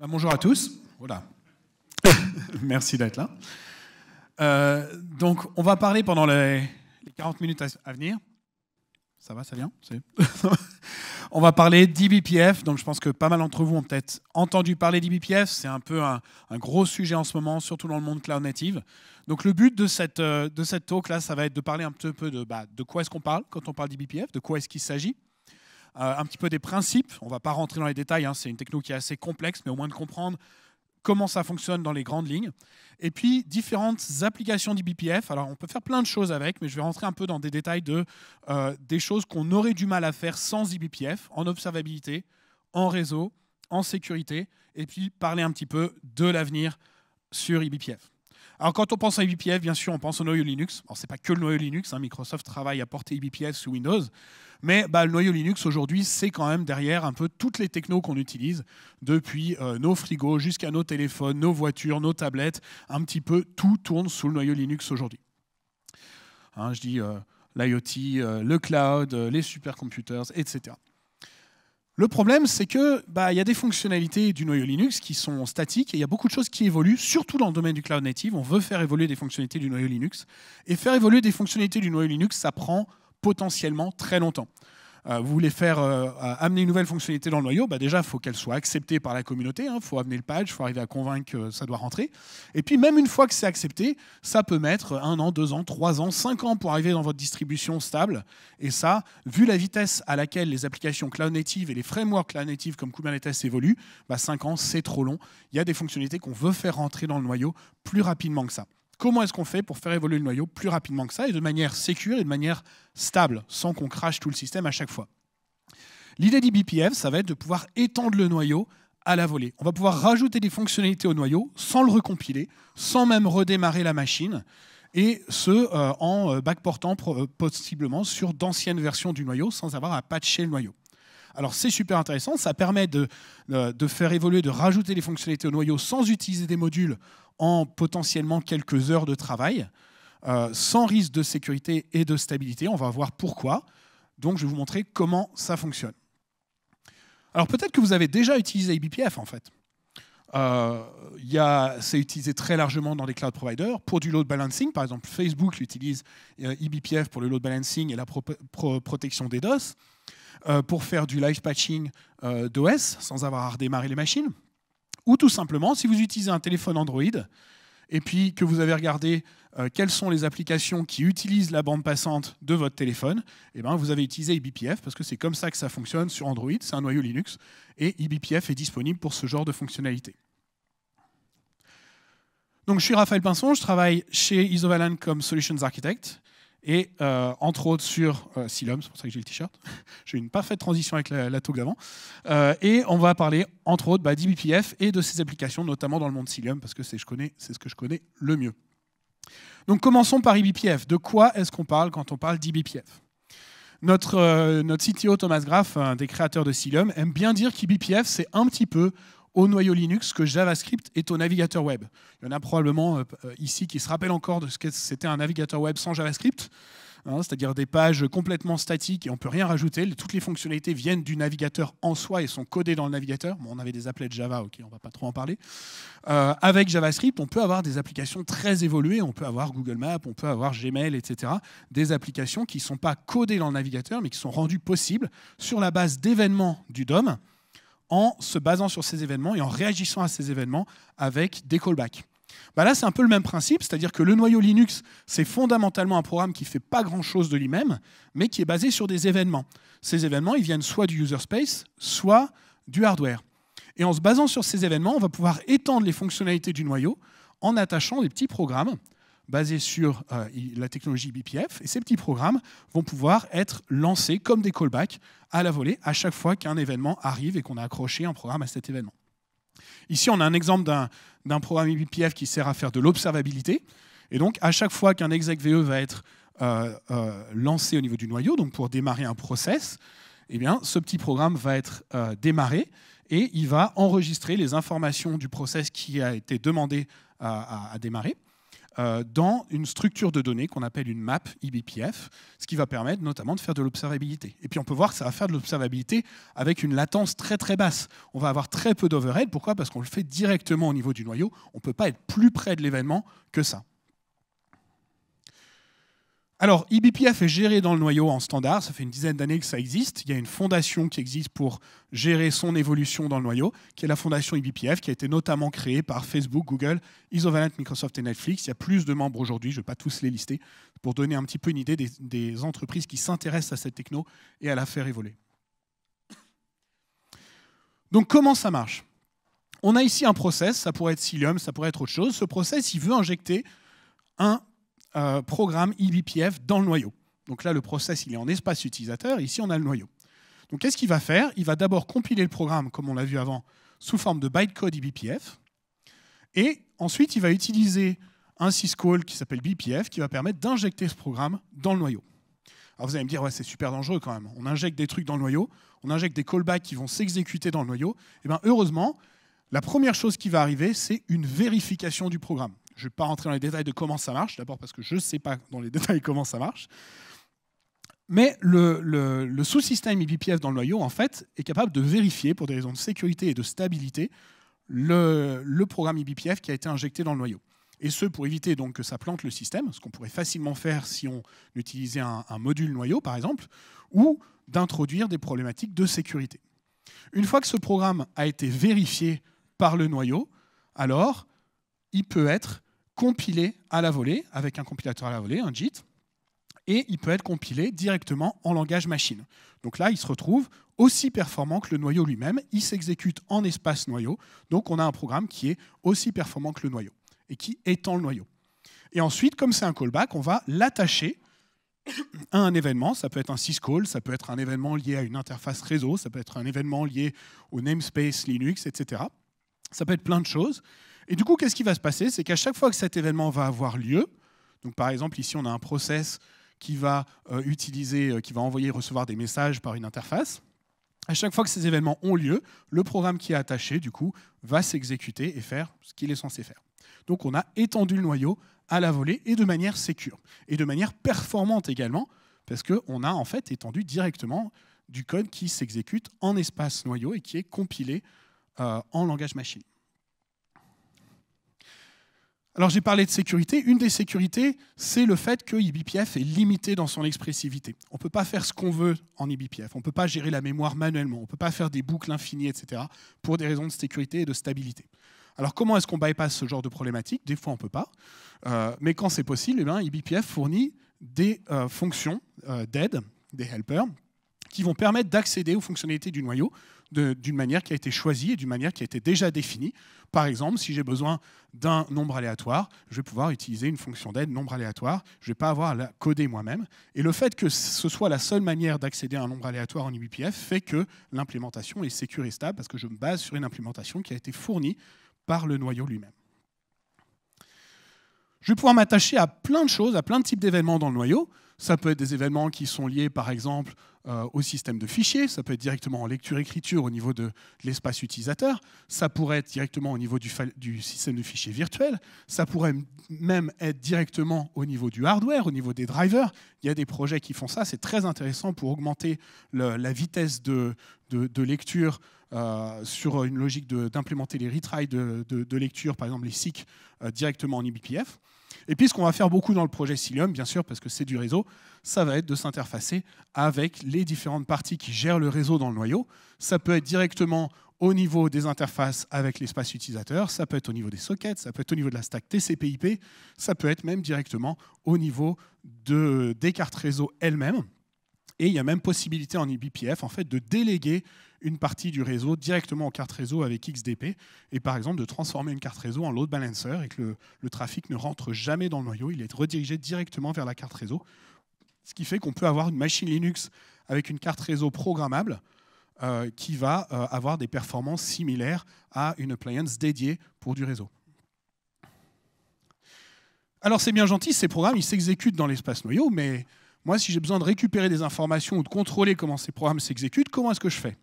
Bah, bonjour à tous. Voilà. Merci d'être là. Euh, donc, on va parler pendant les, 40 minutes à, venir. Ça va, ça vient On va parler d'IBPF. Donc, je pense que pas mal d'entre vous ont peut-être entendu parler d'IBPF. C'est un peu un, gros sujet en ce moment, surtout dans le monde cloud native. Donc, le but de cette, euh, de cette talk-là, ça va être de parler un petit peu de, bah, de quoi est-ce qu'on parle quand on parle d'IBPF, de quoi est-ce qu'il s'agit. Euh, un petit peu des principes. On ne va pas rentrer dans les détails, hein. c'est une techno qui est assez complexe, mais au moins de comprendre comment ça fonctionne dans les grandes lignes. Et puis, différentes applications d'IBPF. Alors, on peut faire plein de choses avec, mais je vais rentrer un peu dans des détails de, euh, des choses qu'on aurait du mal à faire sans IBPF, en observabilité, en réseau, en sécurité, et puis parler un petit peu de l'avenir sur IBPF. E alors quand on pense à IBPF, e bien sûr, on pense au noyau Linux. Alors c'est pas que le noyau Linux, hein, Microsoft travaille à porter IBPF e sous Windows, mais bah, le noyau Linux aujourd'hui, c'est quand même derrière un peu toutes les technos qu'on utilise, depuis euh, nos frigos jusqu'à nos téléphones, nos voitures, nos tablettes, un petit peu tout tourne sous le noyau Linux aujourd'hui. Hein, je dis euh, l'IoT, euh, le cloud, les supercomputers, etc. Le problème, c'est que bah, y a des fonctionnalités du noyau Linux qui sont statiques et il y a beaucoup de choses qui évoluent, surtout dans le domaine du cloud native. On veut faire évoluer des fonctionnalités du noyau Linux. Et faire évoluer des fonctionnalités du noyau Linux, ça prend potentiellement très longtemps. Euh, vous voulez faire euh, amener une nouvelle fonctionnalité dans le noyau, bah déjà, il faut qu'elle soit acceptée par la communauté, il hein. faut amener le patch, il faut arriver à convaincre que ça doit rentrer. Et puis, même une fois que c'est accepté, ça peut mettre un an, deux ans, trois ans, cinq ans pour arriver dans votre distribution stable. Et ça, vu la vitesse à laquelle les applications cloud native et les frameworks cloud native comme Kubernetes évoluent, bah, cinq ans, c'est trop long. Il y a des fonctionnalités qu'on veut faire rentrer dans le noyau plus rapidement que ça. Comment est-ce qu'on fait pour faire évoluer le noyau plus rapidement que ça et de manière sécure et de manière stable, sans qu'on crache tout le système à chaque fois L'idée d'IBPF, ça va être de pouvoir étendre le noyau à la volée. On va pouvoir rajouter des fonctionnalités au noyau sans le recompiler, sans même redémarrer la machine, et ce euh, en euh, backportant euh, possiblement sur d'anciennes versions du noyau sans avoir à patcher le noyau. Alors c'est super intéressant, ça permet euh, de, faire évoluer, de rajouter des fonctionnalités au noyau sans utiliser des modules en potentiellement quelques heures de travail, euh, sans risque de sécurité et de stabilité. On va voir pourquoi. Donc je vais vous montrer comment ça fonctionne. Alors peut-être que vous avez déjà utilisé IBPF en fait. Euh, c'est utilisé très largement dans les cloud providers pour du load balancing. Par exemple, Facebook utilise eBPF IBPF pour le load balancing et la protection des DOS. Euh, pour faire du live patching euh, d'OS sans avoir à redémarrer les machines. Ou tout simplement, si vous utilisez un téléphone Android et puis que vous avez regardé euh, quelles sont les applications qui utilisent la bande passante de votre téléphone, eh ben, vous avez utilisé eBPF parce que c'est comme ça que ça fonctionne sur Android, c'est un noyau Linux, et eBPF est disponible pour ce genre de fonctionnalités. je suis Raphaël Pinson, je travaille chez Isovalan comme Solutions Architect. Et euh, entre autres sur euh, Silum, c'est pour ça que j'ai le t-shirt. j'ai une parfaite transition avec la, la d'avant, euh, et on va parler entre autres bah, d'IBPF et de ses applications, notamment dans le monde Silum, parce que c'est ce que je connais le mieux. Donc commençons par IBPF. De quoi est-ce qu'on parle quand on parle d'IBPF notre, notre CTO Thomas Graff, un des créateurs de Silum, aime bien dire qu'IBPF, c'est un petit peu au noyau Linux que JavaScript est au navigateur web. Il y en a probablement euh, euh, ici qui se rappellent encore de ce que c'était un navigateur web sans JavaScript, hein, c'est-à-dire des pages complètement statiques et on ne peut rien rajouter. Toutes les fonctionnalités viennent du navigateur en soi et sont codées dans le navigateur. on avait des applets de Java, ok, on ne va pas trop en parler. Euh, avec JavaScript, on peut avoir des applications très évoluées, on peut avoir Google Maps, on peut avoir Gmail, etc. Des applications qui ne sont pas codées dans le navigateur, mais qui sont rendues possibles sur la base d'événements du DOM en se basant sur ces événements et en réagissant à ces événements avec des callbacks. Bah là, c'est un peu le même principe, c'est-à-dire que le noyau Linux, c'est fondamentalement un programme qui ne fait pas grand-chose de lui-même, mais qui est basé sur des événements. Ces événements, ils viennent soit du user space, soit du hardware. Et en se basant sur ces événements, on va pouvoir étendre les fonctionnalités du noyau en attachant des petits programmes basé sur euh, la technologie BPF. Et ces petits programmes vont pouvoir être lancés comme des callbacks à la volée à chaque fois qu'un événement arrive et qu'on a accroché un programme à cet événement. Ici, on a un exemple d'un programme BPF qui sert à faire de l'observabilité. Et donc, à chaque fois qu'un execVE va être euh, euh, lancé au niveau du noyau, donc pour démarrer un process, eh bien, ce petit programme va être démarré et il va enregistrer les informations du process qui a été demandé à, démarrer. Euh, dans une structure de données qu'on appelle une map IBPF, ce qui va permettre notamment de faire de l'observabilité. Et puis on peut voir que ça va faire de l'observabilité avec une latence très très basse. On va avoir très peu d'overhead. Pourquoi Parce qu'on le fait directement au niveau du noyau. On ne peut pas être plus près de l'événement que ça. Alors, eBPF est géré dans le noyau en standard. Ça fait une dizaine d'années que ça existe. Il y a une fondation qui existe pour gérer son évolution dans le noyau, qui est la fondation eBPF, qui a été notamment créée par Facebook, Google, Isovalent, Microsoft et Netflix. Il y a plus de membres aujourd'hui. Je ne vais pas tous les lister pour donner un petit peu une idée des, des entreprises qui s'intéressent à cette techno et à la faire évoluer. Donc, comment ça marche On a ici un process. Ça pourrait être Cilium, ça pourrait être autre chose. Ce process, il veut injecter un euh, programme eBPF dans le noyau. Donc là, le process, il est en espace utilisateur. ici, on a le noyau. Donc qu'est-ce qu'il va faire Il va d'abord compiler le programme, comme on l'a vu avant, sous forme de bytecode eBPF. Et ensuite, il va utiliser un syscall qui s'appelle BPF, qui va permettre d'injecter ce programme dans le noyau. Alors vous allez me dire, ouais, c'est super dangereux quand même. On injecte des trucs dans le noyau, on injecte des callbacks qui vont s'exécuter dans le noyau. Et eh bien heureusement, la première chose qui va arriver, c'est une vérification du programme. Je ne vais pas rentrer dans les détails de comment ça marche, d'abord parce que je ne sais pas dans les détails comment ça marche. Mais le, sous-système IBPF dans le noyau, en fait, est capable de vérifier, pour des raisons de sécurité et de stabilité, le, programme IBPF qui a été injecté dans le noyau. Et ce, pour éviter donc que ça plante le système, ce qu'on pourrait facilement faire si on utilisait un module noyau, par exemple, ou d'introduire des problématiques de sécurité. Une fois que ce programme a été vérifié par le noyau, alors il peut être compilé à la volée, avec un compilateur à la volée, un JIT, et il peut être compilé directement en langage machine. Donc là, il se retrouve aussi performant que le noyau lui-même, il s'exécute en espace noyau, donc on a un programme qui est aussi performant que le noyau, et qui étend le noyau. Et ensuite, comme c'est un callback, on va l'attacher à un événement, ça peut être un syscall, ça peut être un événement lié à une interface réseau, ça peut être un événement lié au namespace Linux, etc. Ça peut être plein de choses. Et du coup, qu'est-ce qui va se passer C'est qu'à chaque fois que cet événement va avoir lieu, donc par exemple ici on a un process qui va euh, utiliser, euh, qui va envoyer et recevoir des messages par une interface. À chaque fois que ces événements ont lieu, le programme qui est attaché, du coup, va s'exécuter et faire ce qu'il est censé faire. Donc on a étendu le noyau à la volée et de manière sécure, et de manière performante également, parce qu'on a en fait étendu directement du code qui s'exécute en espace noyau et qui est compilé euh, en langage machine. Alors j'ai parlé de sécurité. Une des sécurités, c'est le fait que eBPF est limité dans son expressivité. On ne peut pas faire ce qu'on veut en eBPF. On ne peut pas gérer la mémoire manuellement. On ne peut pas faire des boucles infinies, etc. pour des raisons de sécurité et de stabilité. Alors comment est-ce qu'on bypass ce genre de problématique Des fois, on ne peut pas. Euh, mais quand c'est possible, eh eBPF ben, fournit des euh, fonctions euh, d'aide, des helpers, qui vont permettre d'accéder aux fonctionnalités du noyau d'une manière qui a été choisie et d'une manière qui a été déjà définie. Par exemple, si j'ai besoin d'un nombre aléatoire, je vais pouvoir utiliser une fonction d'aide nombre aléatoire. Je ne vais pas avoir à la coder moi-même. Et le fait que ce soit la seule manière d'accéder à un nombre aléatoire en UBPF fait que l'implémentation est sécure et stable parce que je me base sur une implémentation qui a été fournie par le noyau lui-même. Je vais pouvoir m'attacher à plein de choses, à plein de types d'événements dans le noyau. Ça peut être des événements qui sont liés, par exemple, euh, au système de fichiers, ça peut être directement en lecture-écriture au niveau de, l'espace utilisateur, ça pourrait être directement au niveau du, système de fichiers virtuel, ça pourrait même être directement au niveau du hardware, au niveau des drivers. Il y a des projets qui font ça, c'est très intéressant pour augmenter la vitesse de, lecture euh, sur une logique d'implémenter les retries de, lecture, par exemple les SIC, euh, directement en eBPF. Et puis ce qu'on va faire beaucoup dans le projet Cilium, bien sûr, parce que c'est du réseau, ça va être de s'interfacer avec les différentes parties qui gèrent le réseau dans le noyau. Ça peut être directement au niveau des interfaces avec l'espace utilisateur, ça peut être au niveau des sockets, ça peut être au niveau de la stack TCP/IP, ça peut être même directement au niveau de, des cartes réseau elles-mêmes. Et il y a même possibilité en eBPF en fait, de déléguer une partie du réseau directement en carte réseau avec XDP, et par exemple de transformer une carte réseau en load balancer et que le, trafic ne rentre jamais dans le noyau, il est redirigé directement vers la carte réseau, ce qui fait qu'on peut avoir une machine Linux avec une carte réseau programmable euh, qui va euh, avoir des performances similaires à une appliance dédiée pour du réseau. Alors c'est bien gentil, ces programmes, ils s'exécutent dans l'espace noyau, mais moi, si j'ai besoin de récupérer des informations ou de contrôler comment ces programmes s'exécutent, comment est-ce que je fais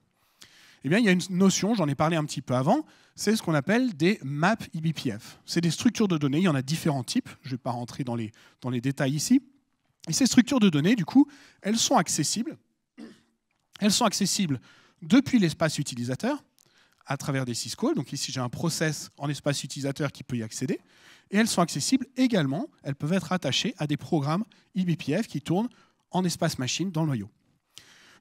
eh bien, il y a une notion, j'en ai parlé un petit peu avant, c'est ce qu'on appelle des maps eBPF. C'est des structures de données, il y en a différents types, je ne vais pas rentrer dans les, dans les détails ici. Et ces structures de données, du coup, elles sont accessibles. Elles sont accessibles depuis l'espace utilisateur, à travers des syscalls. Donc ici, j'ai un process en espace utilisateur qui peut y accéder. Et elles sont accessibles également, elles peuvent être attachées à des programmes eBPF qui tournent en espace machine dans le noyau.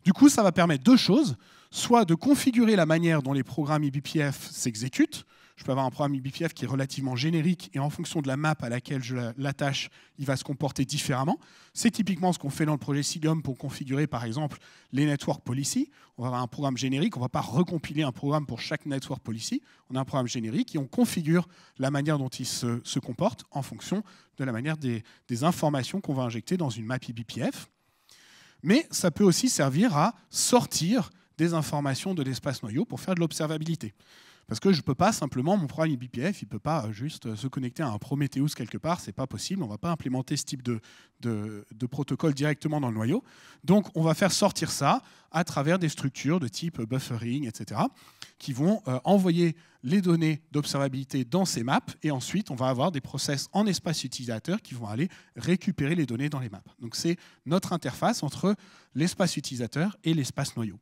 Du coup, ça va permettre deux choses soit de configurer la manière dont les programmes IBPF s'exécutent. Je peux avoir un programme IBPF qui est relativement générique et en fonction de la map à laquelle je l'attache, il va se comporter différemment. C'est typiquement ce qu'on fait dans le projet SIGUM pour configurer par exemple les network policy. On va avoir un programme générique, on ne va pas recompiler un programme pour chaque network policy. On a un programme générique et on configure la manière dont il se, comporte en fonction de la manière des, des informations qu'on va injecter dans une map eBPF. Mais ça peut aussi servir à sortir des informations de l'espace noyau pour faire de l'observabilité. Parce que je ne peux pas simplement, mon programme BPF, il ne peut pas euh, juste euh, se connecter à un Prometheus quelque part, ce n'est pas possible, on ne va pas implémenter ce type de, de, protocole directement dans le noyau. Donc on va faire sortir ça à travers des structures de type euh, buffering, etc., qui vont envoyer les données d'observabilité dans ces maps, et ensuite on va avoir des process en espace utilisateur qui vont aller récupérer les données dans les maps. Donc c'est notre interface entre l'espace utilisateur et l'espace noyau.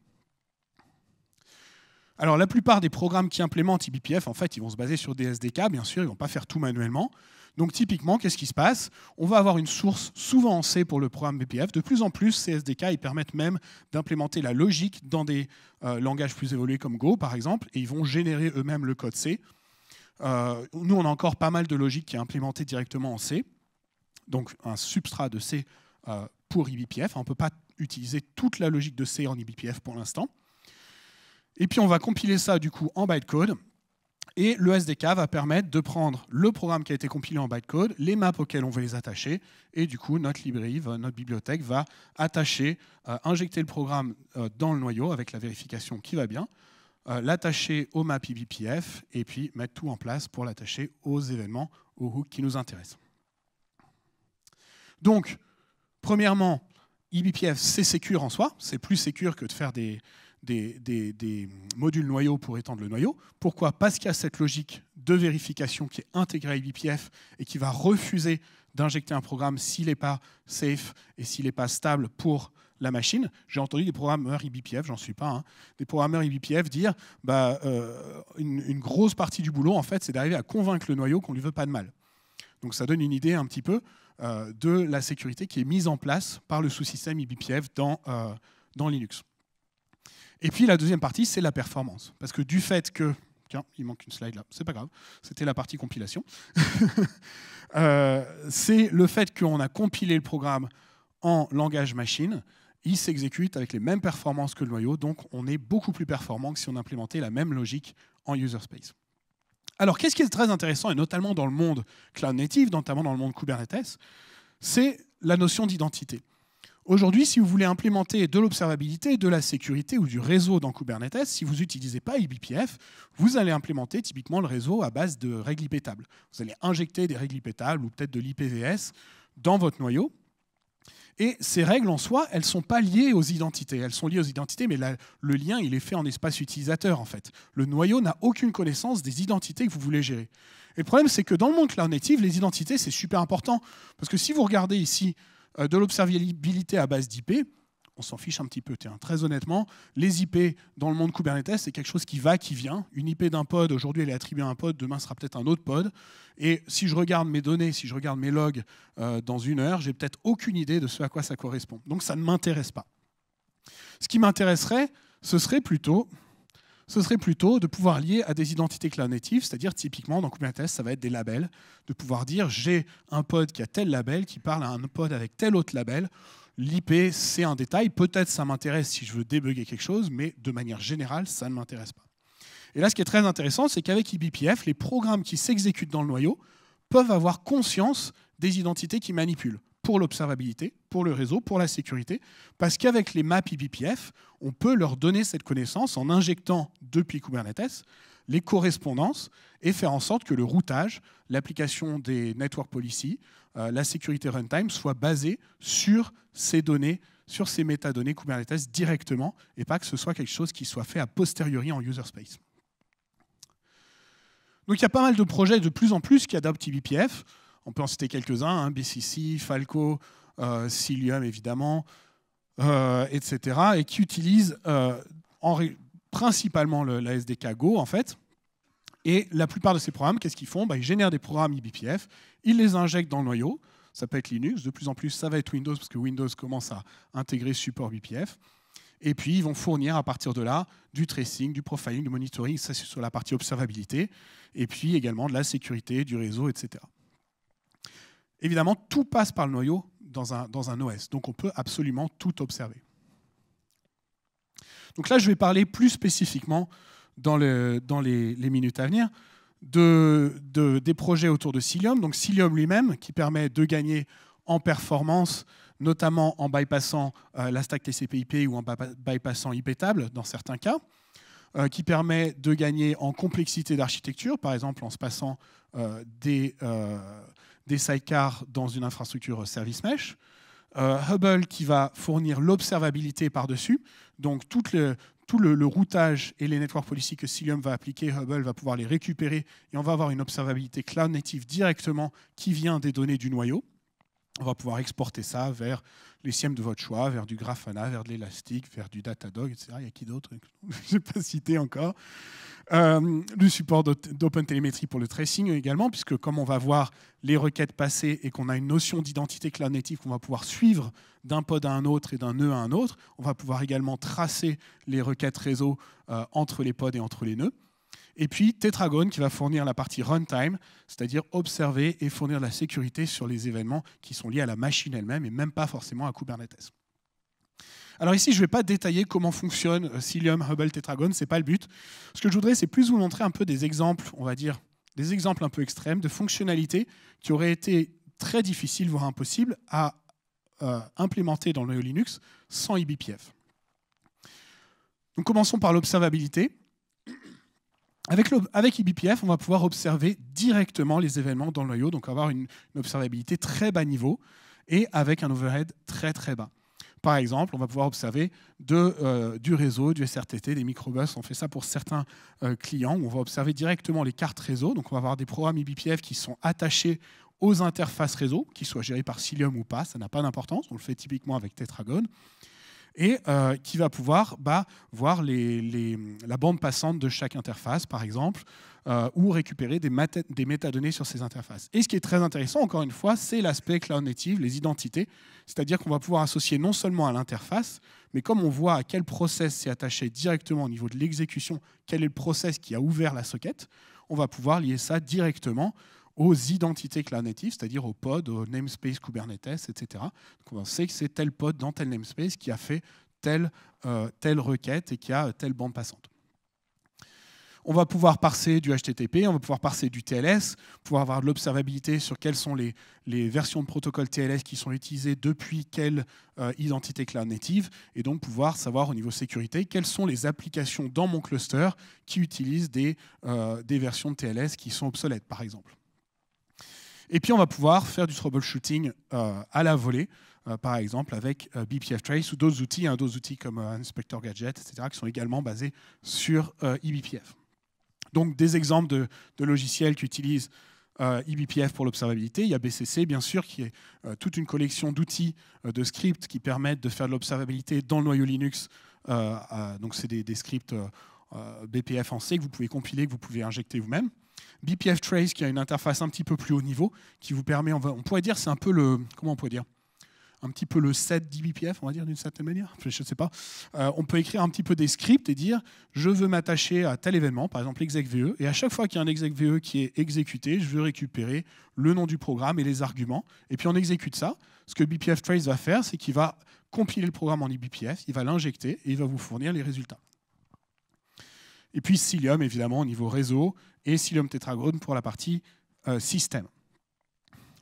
Alors la plupart des programmes qui implémentent IBPF, en fait, ils vont se baser sur des SDK, bien sûr, ils ne vont pas faire tout manuellement. Donc typiquement, qu'est-ce qui se passe On va avoir une source souvent en C pour le programme BPF. De plus en plus, ces SDK ils permettent même d'implémenter la logique dans des euh, langages plus évolués comme Go, par exemple, et ils vont générer eux-mêmes le code C. Euh, nous, on a encore pas mal de logique qui est implémentée directement en C, donc un substrat de C euh, pour IBPF. On ne peut pas utiliser toute la logique de C en IBPF pour l'instant. Et puis on va compiler ça du coup en bytecode. Et le SDK va permettre de prendre le programme qui a été compilé en bytecode, les maps auxquelles on veut les attacher, et du coup notre librairie, notre bibliothèque va attacher, euh, injecter le programme euh, dans le noyau avec la vérification qui va bien, euh, l'attacher au maps IBPF, et puis mettre tout en place pour l'attacher aux événements, aux hooks qui nous intéressent. Donc, premièrement, IBPF, c'est secure en soi, c'est plus secure que de faire des, des, modules noyaux pour étendre le noyau. Pourquoi Parce qu'il y a cette logique de vérification qui est intégrée à IBPF et qui va refuser d'injecter un programme s'il n'est pas safe et s'il n'est pas stable pour la machine. J'ai entendu des programmeurs IBPF, j'en suis pas, hein, des programmeurs IBPF dire bah, euh, une, grosse partie du boulot, en fait, c'est d'arriver à convaincre le noyau qu'on ne lui veut pas de mal. Donc ça donne une idée un petit peu euh, de la sécurité qui est mise en place par le sous-système IBPF euh, dans Linux. Et puis la deuxième partie, c'est la performance. Parce que du fait que. Tiens, il manque une slide là, c'est pas grave, c'était la partie compilation. Euh, c'est le fait qu'on a compilé le programme en langage machine, il s'exécute avec les mêmes performances que le noyau, donc on est beaucoup plus performant que si on implémentait la même logique en user space. Alors qu'est-ce qui est très intéressant, et notamment dans le monde cloud native, notamment dans le monde Kubernetes, c'est la notion d'identité. Aujourd'hui, si vous voulez implémenter de l'observabilité, de la sécurité ou du réseau dans Kubernetes, si vous n'utilisez pas eBPF, vous allez implémenter typiquement le réseau à base de règles IP Vous allez injecter des règles IP ou peut-être de l'IPVS dans votre noyau. Et ces règles en soi, elles ne sont pas liées aux identités. Elles sont liées aux identités, mais le lien, il est fait en espace utilisateur, en fait. Le noyau n'a aucune connaissance des identités que vous voulez gérer. Et le problème, c'est que dans le monde cloud native, les identités, c'est super important. Parce que si vous regardez ici euh, de l'observabilité à base d'IP, on s'en fiche un petit peu. Très honnêtement, les IP dans le monde Kubernetes, c'est quelque chose qui va, qui vient. Une IP d'un pod, aujourd'hui, elle est attribuée à un pod, demain, ce sera peut-être un autre pod. Et si je regarde mes données, si je regarde mes logs euh, dans une heure, j'ai peut-être aucune idée de ce à quoi ça correspond. Donc ça ne m'intéresse pas. Ce qui m'intéresserait, ce serait plutôt ce serait plutôt de pouvoir lier à des identités cloud-natives, c'est-à-dire typiquement dans Kubernetes, ça va être des labels, de pouvoir dire j'ai un pod qui a tel label, qui parle à un pod avec tel autre label. L'IP, c'est un détail, peut-être ça m'intéresse si je veux débugger quelque chose, mais de manière générale, ça ne m'intéresse pas. Et là, ce qui est très intéressant, c'est qu'avec eBPF, les programmes qui s'exécutent dans le noyau peuvent avoir conscience des identités qu'ils manipulent pour l'observabilité, pour le réseau, pour la sécurité, parce qu'avec les maps eBPF, on peut leur donner cette connaissance en injectant depuis Kubernetes les correspondances et faire en sorte que le routage, l'application des network policy, euh, la sécurité runtime soit basée sur ces données, sur ces métadonnées Kubernetes directement et pas que ce soit quelque chose qui soit fait a posteriori en user space. Donc il y a pas mal de projets de plus en plus qui adoptent eBPF, on peut en citer quelques-uns, hein, BCC, Falco, euh, Cilium évidemment, euh, etc. Et qui utilisent euh, principalement la SDK Go en fait. Et la plupart de ces programmes, qu'est-ce qu'ils font bah, Ils génèrent des programmes eBPF, ils les injectent dans le noyau. Ça peut être Linux, de plus en plus ça va être Windows parce que Windows commence à intégrer support BPF, Et puis, ils vont fournir à partir de là du tracing, du profiling, du monitoring, ça c'est sur la partie observabilité, et puis également de la sécurité, du réseau, etc. Évidemment, tout passe par le noyau dans un, dans un OS, donc on peut absolument tout observer. Donc là, je vais parler plus spécifiquement dans, les, minutes à venir des projets autour de Cilium. Donc Cilium lui-même, qui permet de gagner en performance, notamment en bypassant euh, la stack TCPIP ou en bypassant IP table dans certains cas, euh, qui permet de gagner en complexité d'architecture, par exemple en se passant euh, des, des sidecars dans une infrastructure service mesh. Euh, Hubble qui va fournir l'observabilité par-dessus, donc tout le, tout routage et les network policies que Cilium va appliquer, Hubble va pouvoir les récupérer et on va avoir une observabilité cloud native directement qui vient des données du noyau on va pouvoir exporter ça vers les SIEM de votre choix, vers du Grafana, vers de l'Elastic, vers du Datadog, etc. Il y a qui d'autre Je n'ai pas cité encore. Euh, le support d'OpenTelemetry pour le tracing également, puisque comme on va voir les requêtes passées et qu'on a une notion d'identité cloud native qu'on va pouvoir suivre d'un pod à un autre et d'un nœud à un autre, on va pouvoir également tracer les requêtes réseau euh, entre les pods et entre les nœuds. Et puis Tetragon qui va fournir la partie runtime, c'est-à-dire observer et fournir de la sécurité sur les événements qui sont liés à la machine elle-même et même pas forcément à Kubernetes. Alors ici, je ne vais pas détailler comment fonctionne euh, Cilium, Hubble, Tetragon, ce n'est pas le but. Ce que je voudrais, c'est plus vous montrer un peu des exemples, on va dire, des exemples un peu extrêmes de fonctionnalités qui auraient été très difficiles, voire impossibles, à euh, implémenter dans le Linux sans eBPF. Donc commençons par l'observabilité. Avec, le, avec eBPF, on va pouvoir observer directement les événements dans le noyau, donc avoir une, observabilité très bas niveau et avec un overhead très très bas. Par exemple, on va pouvoir observer de, euh, du réseau, du SRTT, des microbus. On fait ça pour certains euh, clients. Où on va observer directement les cartes réseau. Donc, on va avoir des programmes eBPF qui sont attachés aux interfaces réseau, qu'ils soient gérés par Cilium ou pas. Ça n'a pas d'importance. On le fait typiquement avec Tetragon et euh, qui va pouvoir bah, voir les, la bande passante de chaque interface, par exemple, euh, ou récupérer des, des, métadonnées sur ces interfaces. Et ce qui est très intéressant, encore une fois, c'est l'aspect cloud native, les identités, c'est-à-dire qu'on va pouvoir associer non seulement à l'interface, mais comme on voit à quel process s'est attaché directement au niveau de l'exécution, quel est le process qui a ouvert la socket, on va pouvoir lier ça directement aux identités cloud-natives, c'est-à-dire aux pods, aux namespace Kubernetes, etc. on sait que c'est tel pod dans tel namespace qui a fait telle, euh, telle requête et qui a euh, telle bande passante. On va pouvoir parser du HTTP, on va pouvoir parser du TLS, pouvoir avoir de l'observabilité sur quelles sont les, versions de protocole TLS qui sont utilisées depuis quelle euh, identité cloud native, et donc pouvoir savoir au niveau sécurité quelles sont les applications dans mon cluster qui utilisent des versions de TLS qui sont obsolètes, par exemple. Et puis on va pouvoir faire du troubleshooting euh, à la volée, euh, par exemple avec euh, BPF Trace ou d'autres outils, hein, d'autres outils comme Inspector Gadget, etc., qui sont également basés sur eBPF. E donc des exemples de, logiciels qui utilisent eBPF e pour l'observabilité. Il y a BCC, bien sûr, qui est toute une collection d'outils, de scripts qui permettent de faire de l'observabilité dans le noyau Linux. donc c'est des, scripts BPF en C que vous pouvez compiler, que vous pouvez injecter vous-même. BPF Trace qui a une interface un petit peu plus haut niveau, qui vous permet, on, pourrait dire, c'est un peu le, comment on pourrait dire, un petit peu le set d'IBPF, on va dire d'une certaine manière, je ne sais pas. Euh, on peut écrire un petit peu des scripts et dire je veux m'attacher à tel événement, par exemple execVE, et à chaque fois qu'il y a un execVE qui est exécuté, je veux récupérer le nom du programme et les arguments, et puis on exécute ça. Ce que BPF Trace va faire, c'est qu'il va compiler le programme en IBPF, il va l'injecter et il va vous fournir les résultats. Et puis Cilium, évidemment, au niveau réseau, et Psyllium tetragone pour la partie euh, système.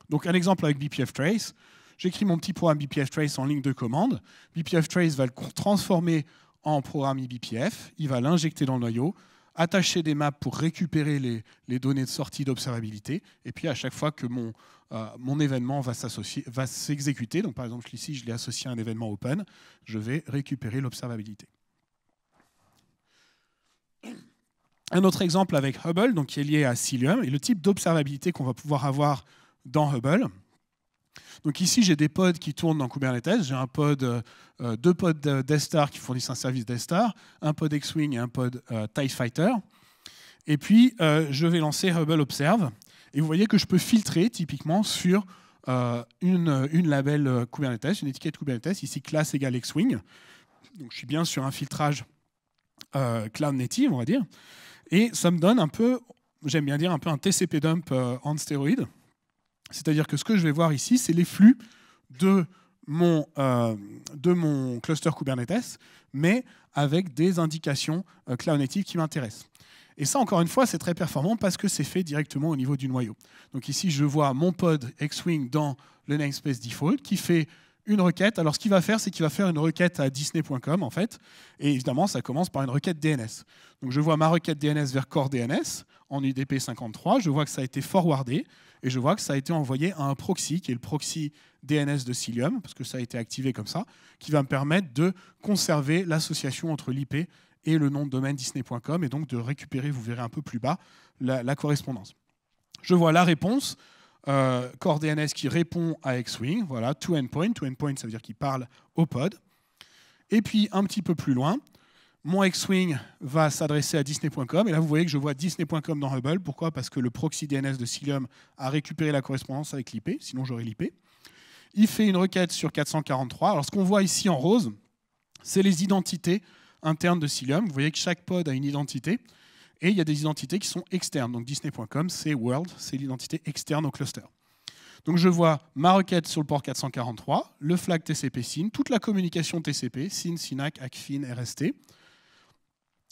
Donc un exemple avec BPF Trace. J'écris mon petit programme BPF Trace en ligne de commande. BPF Trace va le transformer en programme eBPF, Il va l'injecter dans le noyau, attacher des maps pour récupérer les, données de sortie d'observabilité. Et puis à chaque fois que mon, euh, mon événement va s'exécuter, donc par exemple ici je l'ai associé à un événement open, je vais récupérer l'observabilité. Un autre exemple avec Hubble, donc qui est lié à Cilium, et le type d'observabilité qu'on va pouvoir avoir dans Hubble. Donc ici, j'ai des pods qui tournent dans Kubernetes. J'ai un pod, euh, euh, deux pods Destar qui fournissent un service Destar, un pod X-Wing et un pod euh, TIE Fighter. Et puis, euh, je vais lancer Hubble Observe. Et vous voyez que je peux filtrer typiquement sur une, une, label Kubernetes, une étiquette Kubernetes, ici classe égale X-Wing. Donc je suis bien sur un filtrage cloud native, on va dire. Et ça me donne un peu, j'aime bien dire, un peu un TCP dump euh, en stéroïde. C'est-à-dire que ce que je vais voir ici, c'est les flux de mon, euh, de mon cluster Kubernetes, mais avec des indications euh, cloud native qui m'intéressent. Et ça, encore une fois, c'est très performant parce que c'est fait directement au niveau du noyau. Donc ici, je vois mon pod X-Wing dans le namespace default qui fait requête. Alors ce qu'il va faire, c'est qu'il va faire une requête à disney.com en fait, et évidemment ça commence par une requête DNS. Donc je vois ma requête DNS vers core DNS en UDP53, je vois que ça a été forwardé et je vois que ça a été envoyé à un proxy qui est le proxy DNS de Cilium parce que ça a été activé comme ça, qui va me permettre de conserver l'association entre l'IP et le nom de domaine disney.com et donc de récupérer, vous verrez un peu plus bas, la correspondance. Je vois la réponse Corps euh, Core DNS qui répond à X-Wing, voilà, to endpoint. To endpoint, ça veut dire qu'il parle au pod. Et puis, un petit peu plus loin, mon X-Wing va s'adresser à Disney.com. Et là, vous voyez que je vois Disney.com dans Hubble. Pourquoi Parce que le proxy DNS de Cilium a récupéré la correspondance avec l'IP, sinon j'aurais l'IP. Il fait une requête sur 443. Alors, ce qu'on voit ici en rose, c'est les identités internes de Cilium. Vous voyez que chaque pod a une identité. Et il y a des identités qui sont externes. Donc Disney.com, c'est World, c'est l'identité externe au cluster. Donc je vois ma requête sur le port 443, le flag TCP SYN, toute la communication TCP, SYN, SYNAC, ACFIN, RST.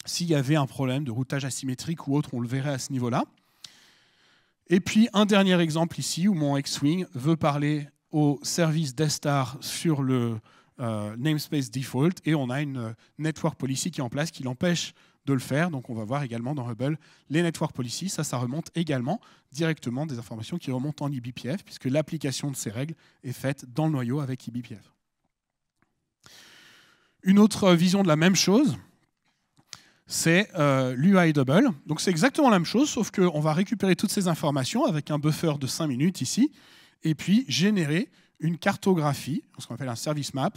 S'il y avait un problème de routage asymétrique ou autre, on le verrait à ce niveau-là. Et puis un dernier exemple ici où mon X-Wing veut parler au service d'Estar sur le euh, namespace default et on a une euh, network policy qui est en place qui l'empêche le faire. Donc on va voir également dans Hubble les network policies. Ça, ça remonte également directement des informations qui remontent en eBPF, puisque l'application de ces règles est faite dans le noyau avec eBPF. Une autre vision de la même chose, c'est euh, l'UI double. Donc c'est exactement la même chose, sauf qu'on va récupérer toutes ces informations avec un buffer de 5 minutes ici, et puis générer une cartographie, ce qu'on appelle un service map,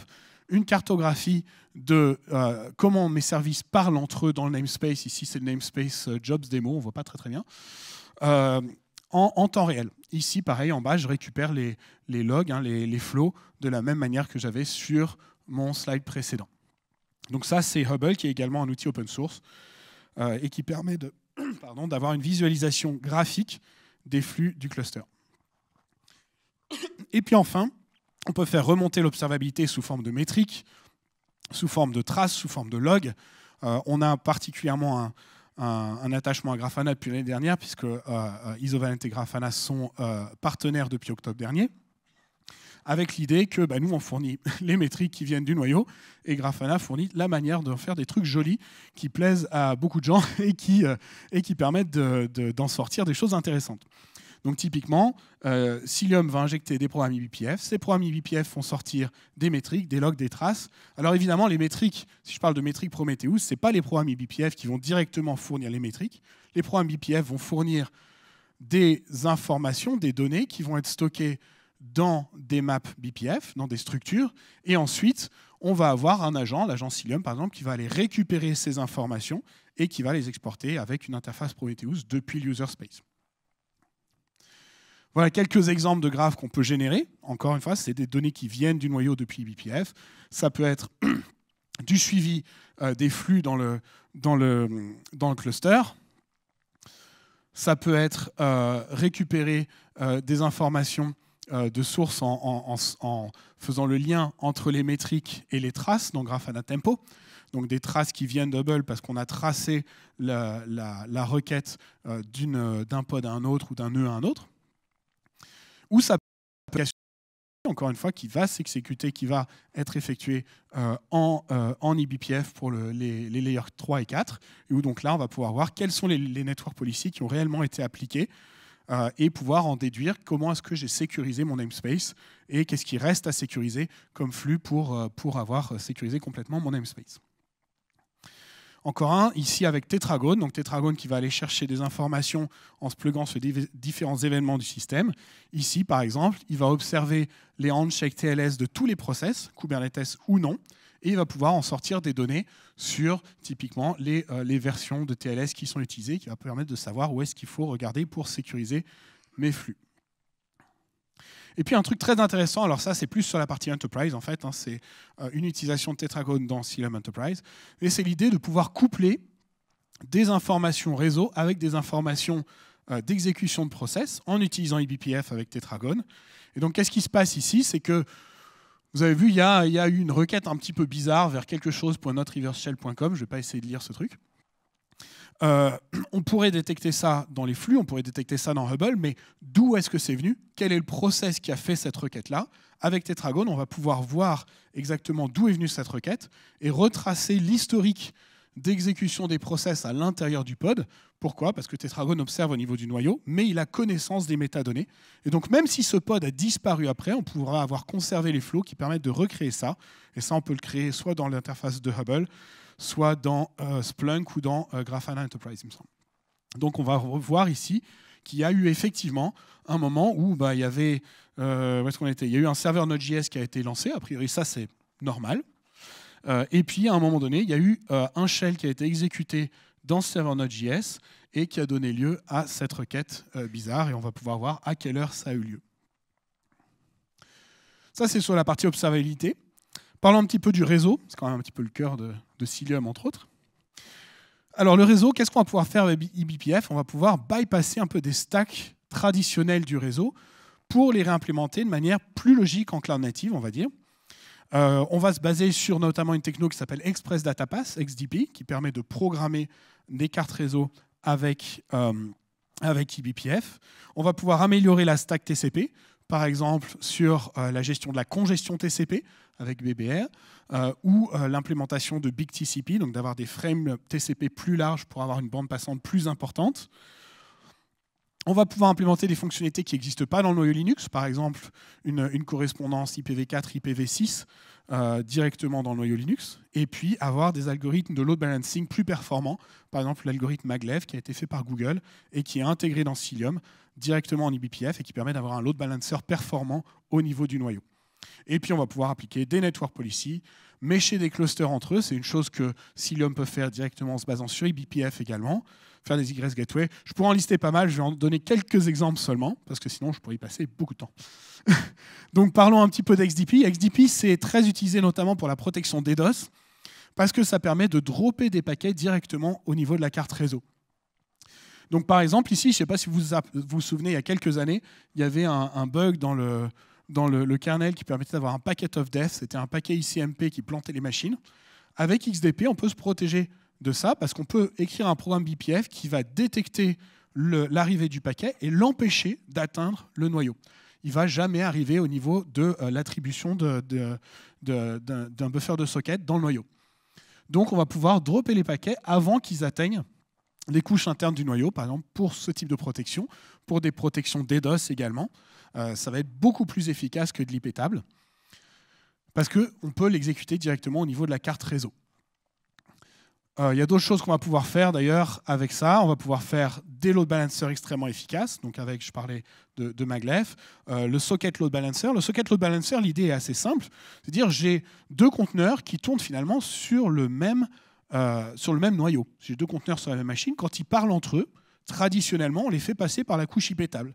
une cartographie de euh, comment mes services parlent entre eux dans le namespace. Ici, c'est le namespace euh, jobs demo, on ne voit pas très très bien. Euh, en, temps réel. Ici, pareil, en bas, je récupère les, logs, hein, les, flows, de la même manière que j'avais sur mon slide précédent. Donc ça, c'est Hubble, qui est également un outil open source et qui permet d'avoir une visualisation graphique des flux du cluster. Et puis enfin, on peut faire remonter l'observabilité sous forme de métriques, sous forme de traces, sous forme de logs. Euh, on a particulièrement un, attachement à Grafana depuis l'année dernière, puisque euh, euh, Isovalent et Grafana sont partenaires depuis octobre dernier, avec l'idée que bah, nous, on fournit les métriques qui viennent du noyau, et Grafana fournit la manière de faire des trucs jolis qui plaisent à beaucoup de gens et qui, permettent d'en sortir des choses intéressantes. Donc typiquement, Cilium euh, va injecter des programmes eBPF, Ces programmes eBPF font sortir des métriques, des logs, des traces. Alors évidemment, les métriques, si je parle de métriques Prometheus, ce sont pas les programmes eBPF qui vont directement fournir les métriques. Les programmes eBPF vont fournir des informations, des données qui vont être stockées dans des maps BPF, dans des structures, et ensuite on va avoir un agent, l'agent Cilium par exemple, qui va aller récupérer ces informations et qui va les exporter avec une interface Prometheus depuis l'user space. Voilà quelques exemples de graphes qu'on peut générer. Encore une fois, c'est des données qui viennent du noyau depuis BPF. Ça peut être du suivi euh, des flux dans le, dans le, dans le cluster. Ça peut être euh, récupérer euh, des informations de source en, faisant le lien entre les métriques et les traces dans Graphana Tempo. Donc des traces qui viennent double parce qu'on a tracé la, la requête d'un pod à un autre ou d'un nœud e à un autre ou ça peut encore une fois, qui va s'exécuter, qui va être effectué euh, en, eBPF euh, pour les, les, layers 3 et 4, et où donc là, on va pouvoir voir quels sont les, les network policies qui ont réellement été appliqués, euh, et pouvoir en déduire comment est-ce que j'ai sécurisé mon namespace, et qu'est-ce qui reste à sécuriser comme flux pour, pour avoir sécurisé complètement mon namespace. Encore un ici avec Tetragone, donc Tetragone qui va aller chercher des informations en se pluguant sur différents événements du système. Ici, par exemple, il va observer les handshake TLS de tous les process, Kubernetes ou non, et il va pouvoir en sortir des données sur typiquement les, euh, les versions de TLS qui sont utilisées, qui va permettre de savoir où est-ce qu'il faut regarder pour sécuriser mes flux. Et puis un truc très intéressant, alors ça c'est plus sur la partie Enterprise en fait, hein, c'est euh, une utilisation de Tetragon dans Silum Enterprise, et c'est l'idée de pouvoir coupler des informations réseau avec des informations euh, d'exécution de process en utilisant eBPF avec Tetragon. Et donc qu'est-ce qui se passe ici C'est que vous avez vu, il y, a, eu une requête un petit peu bizarre vers quelque chose.notreverseshell.com, je ne vais pas essayer de lire ce truc. Euh, on pourrait détecter ça dans les flux, on pourrait détecter ça dans Hubble, mais d'où est-ce que c'est venu Quel est le process qui a fait cette requête-là Avec Tetragon, on va pouvoir voir exactement d'où est venue cette requête et retracer l'historique d'exécution des process à l'intérieur du pod. Pourquoi Parce que Tetragon observe au niveau du noyau, mais il a connaissance des métadonnées. Et donc même si ce pod a disparu après, on pourra avoir conservé les flots qui permettent de recréer ça. Et ça, on peut le créer soit dans l'interface de Hubble, soit dans euh, Splunk ou dans euh, Grafana Enterprise, il me semble. Donc on va voir ici qu'il y a eu effectivement un moment où bah, il y avait euh, où est-ce qu'on était Il y a eu un serveur Node.js qui a été lancé. A priori, ça c'est normal. et puis à un moment donné, il y a eu un shell qui a été exécuté dans ce serveur Node.js et qui a donné lieu à cette requête bizarre. Et on va pouvoir voir à quelle heure ça a eu lieu. Ça, c'est sur la partie observabilité. Parlons un petit peu du réseau, c'est quand même un petit peu le cœur de, de Cilium, entre autres. Alors le réseau, qu'est-ce qu'on va pouvoir faire avec eBPF On va pouvoir bypasser un peu des stacks traditionnels du réseau pour les réimplémenter de manière plus logique en cloud native, on va dire. Euh, on va se baser sur notamment une techno qui s'appelle Express Data Pass, XDP, qui permet de programmer des cartes réseau avec, euh, avec eBPF. On va pouvoir améliorer la stack TCP par exemple sur euh, la gestion de la congestion TCP avec BBR, euh, ou euh, l'implémentation de Big TCP, donc d'avoir des frames TCP plus larges pour avoir une bande passante plus importante on va pouvoir implémenter des fonctionnalités qui n'existent pas dans le noyau Linux, par exemple une, correspondance IPv4, IPv6 euh, directement dans le noyau Linux, et puis avoir des algorithmes de load balancing plus performants, par exemple l'algorithme maglev qui a été fait par Google et qui est intégré dans Cilium directement en eBPF et qui permet d'avoir un load balancer performant au niveau du noyau. Et puis on va pouvoir appliquer des network policy, mécher des clusters entre eux, c'est une chose que Cilium peut faire directement en se basant sur eBPF également faire des Y Gateway. Je pourrais en lister pas mal, je vais en donner quelques exemples seulement, parce que sinon je pourrais y passer beaucoup de temps. Donc parlons un petit peu d'XDP. XDP, c'est très utilisé notamment pour la protection des DOS parce que ça permet de dropper des paquets directement au niveau de la carte réseau. Donc par exemple, ici, je ne sais pas si vous vous souvenez, il y a quelques années, il y avait un, bug dans le, dans le, le kernel qui permettait d'avoir un packet of death, c'était un paquet ICMP qui plantait les machines. Avec XDP, on peut se protéger de ça, parce qu'on peut écrire un programme BPF qui va détecter l'arrivée du paquet et l'empêcher d'atteindre le noyau. Il ne va jamais arriver au niveau de euh, l'attribution d'un buffer de socket dans le noyau. Donc on va pouvoir dropper les paquets avant qu'ils atteignent les couches internes du noyau, par exemple pour ce type de protection, pour des protections DDoS également. Euh, ça va être beaucoup plus efficace que de l'IP table, parce qu'on peut l'exécuter directement au niveau de la carte réseau. Euh, il y a d'autres choses qu'on va pouvoir faire d'ailleurs avec ça. On va pouvoir faire des load balancers extrêmement efficaces, donc avec, je parlais de, Maglev, euh, le socket load balancer. Le socket load balancer, l'idée est assez simple, c'est-à-dire j'ai deux conteneurs qui tournent finalement sur le même, euh, sur le même noyau. J'ai deux conteneurs sur la même machine. Quand ils parlent entre eux, traditionnellement, on les fait passer par la couche IP table.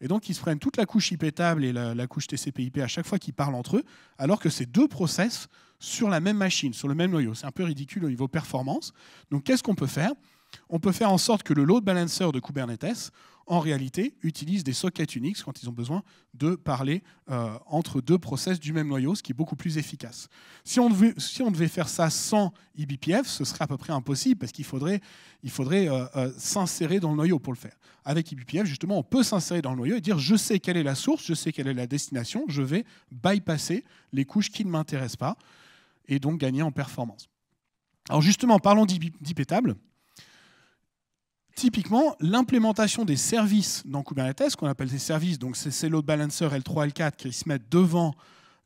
Et donc, ils se prennent toute la couche IP table et la, couche TCP/IP à chaque fois qu'ils parlent entre eux, alors que c'est deux process sur la même machine, sur le même noyau. C'est un peu ridicule au niveau performance. Donc, qu'est-ce qu'on peut faire on peut faire en sorte que le load balancer de Kubernetes, en réalité, utilise des sockets Unix quand ils ont besoin de parler euh, entre deux process du même noyau, ce qui est beaucoup plus efficace. Si on devait, faire ça sans eBPF, ce serait à peu près impossible parce qu'il faudrait, euh, euh, s'insérer dans le noyau pour le faire. Avec eBPF, justement, on peut s'insérer dans le noyau et dire je sais quelle est la source, je sais quelle est la destination, je vais bypasser les couches qui ne m'intéressent pas et donc gagner en performance. Alors justement, parlons d'ipétable Typiquement, l'implémentation des services dans Kubernetes, qu'on appelle des services, donc c'est load balancer L3, L4 qui se mettent devant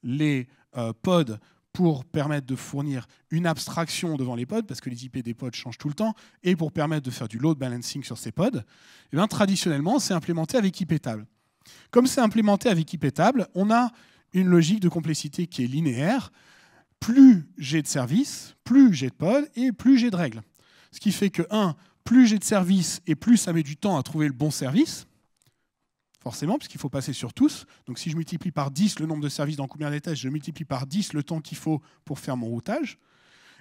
les euh, pods pour permettre de fournir une abstraction devant les pods, parce que les IP des pods changent tout le temps, et pour permettre de faire du load balancing sur ces pods, eh bien, traditionnellement, c'est implémenté avec IP table. Comme c'est implémenté avec IP table, on a une logique de complexité qui est linéaire. Plus j'ai de services, plus j'ai de pods, et plus j'ai de règles. Ce qui fait que, un, plus j'ai de services et plus ça met du temps à trouver le bon service, forcément, puisqu'il qu'il faut passer sur tous. Donc si je multiplie par 10 le nombre de services dans combien tests, je multiplie par 10 le temps qu'il faut pour faire mon routage.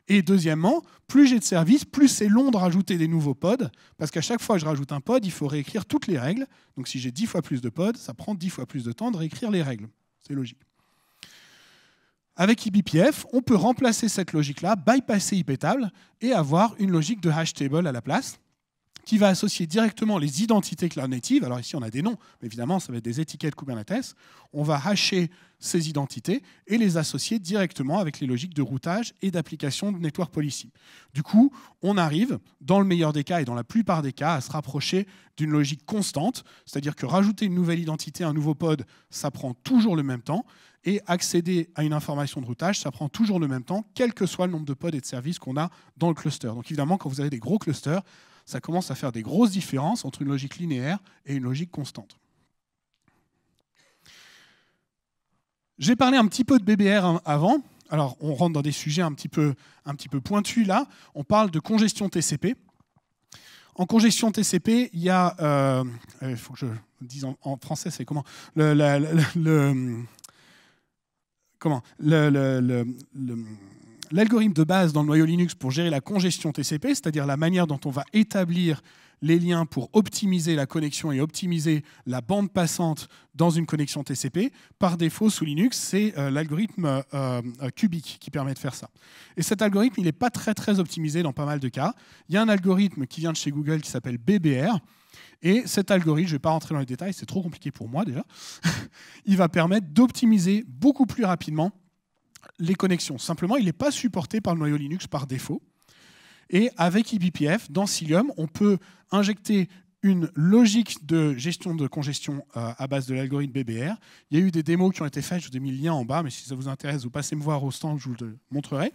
Et deuxièmement, plus j'ai de services, plus c'est long de rajouter des nouveaux pods, parce qu'à chaque fois que je rajoute un pod, il faut réécrire toutes les règles. Donc si j'ai 10 fois plus de pods, ça prend 10 fois plus de temps de réécrire les règles. C'est logique. Avec eBPF, on peut remplacer cette logique-là, bypasser IPTable et avoir une logique de hash table à la place qui va associer directement les identités cloud native. Alors ici, on a des noms, mais évidemment, ça va être des étiquettes Kubernetes. On va hasher ces identités et les associer directement avec les logiques de routage et d'application de network policy. Du coup, on arrive, dans le meilleur des cas et dans la plupart des cas, à se rapprocher d'une logique constante, c'est-à-dire que rajouter une nouvelle identité, un nouveau pod, ça prend toujours le même temps, et accéder à une information de routage, ça prend toujours le même temps, quel que soit le nombre de pods et de services qu'on a dans le cluster. Donc évidemment, quand vous avez des gros clusters, ça commence à faire des grosses différences entre une logique linéaire et une logique constante. J'ai parlé un petit peu de BBR avant. Alors, on rentre dans des sujets un petit peu, un petit peu pointus là. On parle de congestion TCP. En congestion TCP, il y a, euh, il faut que je dise en, français, c'est comment le, comment l'algorithme de base dans le noyau Linux pour gérer la congestion TCP, c'est-à-dire la manière dont on va établir les liens pour optimiser la connexion et optimiser la bande passante dans une connexion TCP. Par défaut, sous Linux, c'est euh, l'algorithme euh, euh, cubique qui permet de faire ça. Et cet algorithme, il n'est pas très très optimisé dans pas mal de cas. Il y a un algorithme qui vient de chez Google qui s'appelle BBR, et cet algorithme, je ne vais pas rentrer dans les détails, c'est trop compliqué pour moi déjà, il va permettre d'optimiser beaucoup plus rapidement les connexions. Simplement, il n'est pas supporté par le noyau Linux par défaut. Et avec eBPF, dans Cilium, on peut injecter une logique de gestion de congestion euh, à base de l'algorithme BBR. Il y a eu des démos qui ont été faites, je vous ai mis le lien en bas, mais si ça vous intéresse, vous passez me voir au stand, je vous le montrerai.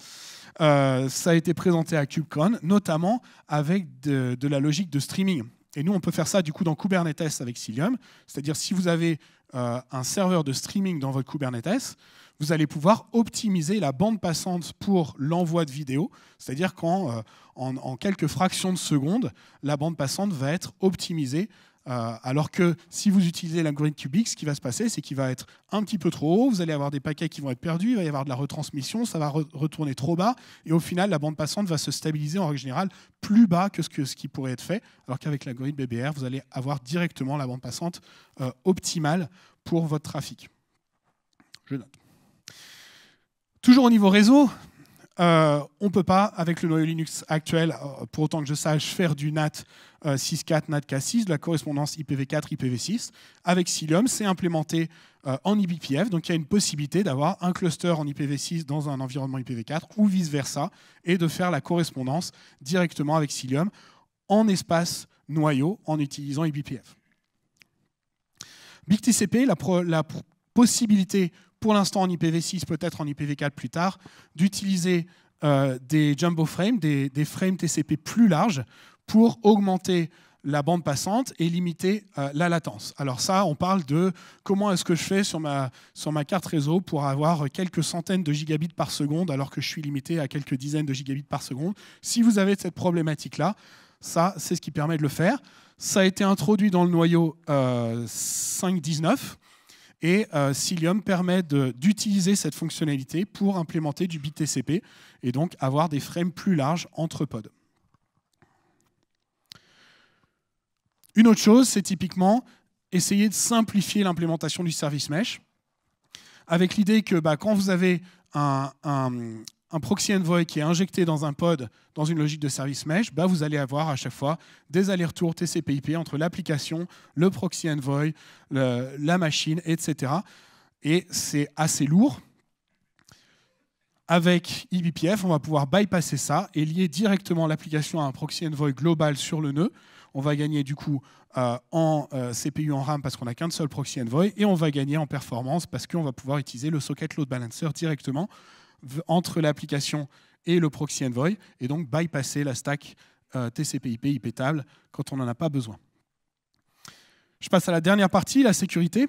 Euh, ça a été présenté à KubeCon, notamment avec de la logique de streaming. Et nous, on peut faire ça du coup dans Kubernetes avec Cilium. C'est-à-dire, si vous avez euh, un serveur de streaming dans votre Kubernetes, vous allez pouvoir optimiser la bande passante pour l'envoi de vidéos. C'est-à-dire qu'en euh, quelques fractions de secondes, la bande passante va être optimisée euh, alors que si vous utilisez l'algorithme cubique, ce qui va se passer, c'est qu'il va être un petit peu trop haut, vous allez avoir des paquets qui vont être perdus, il va y avoir de la retransmission, ça va retourner trop bas, et au final, la bande passante va se stabiliser en règle générale plus bas que ce, qui pourrait être fait, alors qu'avec l'algorithme BBR, vous allez avoir directement la bande passante euh, optimale pour votre trafic. Je note. Toujours au niveau réseau, euh, on ne peut pas, avec le noyau Linux actuel, euh, pour autant que je sache, faire du NAT 6.4, euh, NAT K6, de la correspondance IPv4, IPv6. Avec Cilium, c'est implémenté en eBPF, donc il y a une possibilité d'avoir un cluster en IPv6 dans un environnement IPv4 ou vice-versa, et de faire la correspondance directement avec Cilium en espace noyau en utilisant eBPF. BigTCP, la, la possibilité pour l'instant en IPv6, peut-être en IPv4 plus tard, d'utiliser euh, des jumbo frames, des, frames TCP plus larges pour augmenter la bande passante et limiter euh, la latence. Alors ça, on parle de comment est-ce que je fais sur ma, sur ma carte réseau pour avoir quelques centaines de gigabits par seconde alors que je suis limité à quelques dizaines de gigabits par seconde. Si vous avez cette problématique-là, ça, c'est ce qui permet de le faire. Ça a été introduit dans le noyau 5.19 euh, et euh, Cilium permet d'utiliser cette fonctionnalité pour implémenter du TCP et donc avoir des frames plus larges entre pods. Une autre chose, c'est typiquement essayer de simplifier l'implémentation du service mesh avec l'idée que bah, quand vous avez un, un proxy envoy qui est injecté dans un pod dans une logique de service mesh, bah vous allez avoir à chaque fois des allers-retours TCP/IP entre l'application, le proxy envoy, la machine, etc. Et c'est assez lourd. Avec eBPF, on va pouvoir bypasser ça et lier directement l'application à un proxy envoy global sur le nœud. On va gagner du coup euh, en euh, CPU en RAM parce qu'on n'a qu'un seul proxy envoy et on va gagner en performance parce qu'on va pouvoir utiliser le socket load balancer directement entre l'application et le proxy Envoy, et donc bypasser la stack euh, TCP/IP IP table quand on n'en a pas besoin. Je passe à la dernière partie, la sécurité.